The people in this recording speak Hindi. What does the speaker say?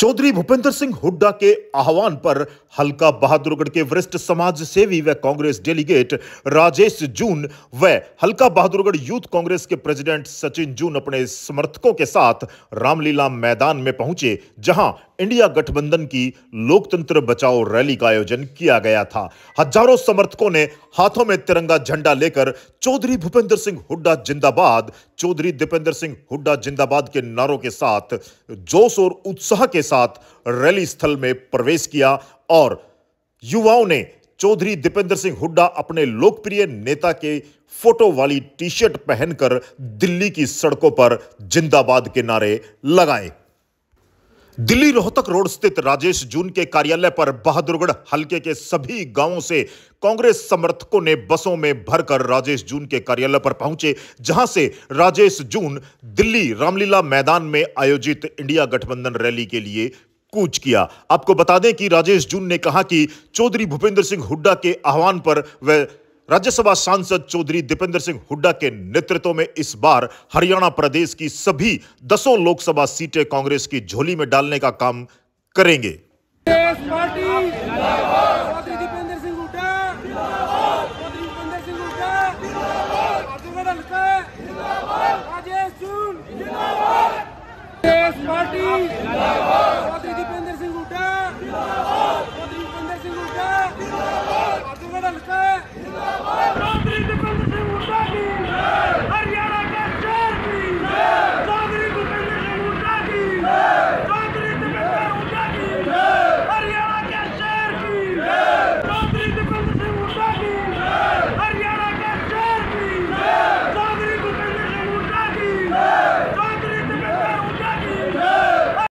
चौधरी भूपेंद्र सिंह हुड्डा के आह्वान पर हल्का बहादुरगढ़ के वरिष्ठ समाज सेवी व कांग्रेस डेलीगेट राजेश जून व हल्का बहादुरगढ़ यूथ कांग्रेस के प्रेसिडेंट सचिन जून अपने समर्थकों के साथ रामलीला मैदान में पहुंचे जहां इंडिया गठबंधन की लोकतंत्र बचाओ रैली का आयोजन किया गया था हजारों समर्थकों ने हाथों में तिरंगा झंडा लेकर चौधरी भूपेंद्र सिंह हुड्डा जिंदाबाद चौधरी दीपेंद्र सिंह हुड्डा जिंदाबाद के नारों के साथ जोश और उत्साह के साथ रैली स्थल में प्रवेश किया और युवाओं ने चौधरी दीपेंद्र सिंह हुड्डा अपने लोकप्रिय नेता के फोटो वाली टी शर्ट पहनकर दिल्ली की सड़कों पर जिंदाबाद के नारे लगाए दिल्ली रोहतक रोड स्थित राजेश जून के कार्यालय पर बहादुरगढ़ हलके के सभी गांवों से कांग्रेस समर्थकों ने बसों में भरकर राजेश जून के कार्यालय पर पहुंचे जहां से राजेश जून दिल्ली रामलीला मैदान में आयोजित इंडिया गठबंधन रैली के लिए कूच किया आपको बता दें कि राजेश जून ने कहा कि चौधरी भूपेंद्र सिंह हुड्डा के आह्वान पर वह राज्यसभा सांसद चौधरी दीपेंद्र सिंह हुड्डा के नेतृत्व में इस बार हरियाणा प्रदेश की सभी दसों लोकसभा सीटें कांग्रेस की झोली में डालने का काम करेंगे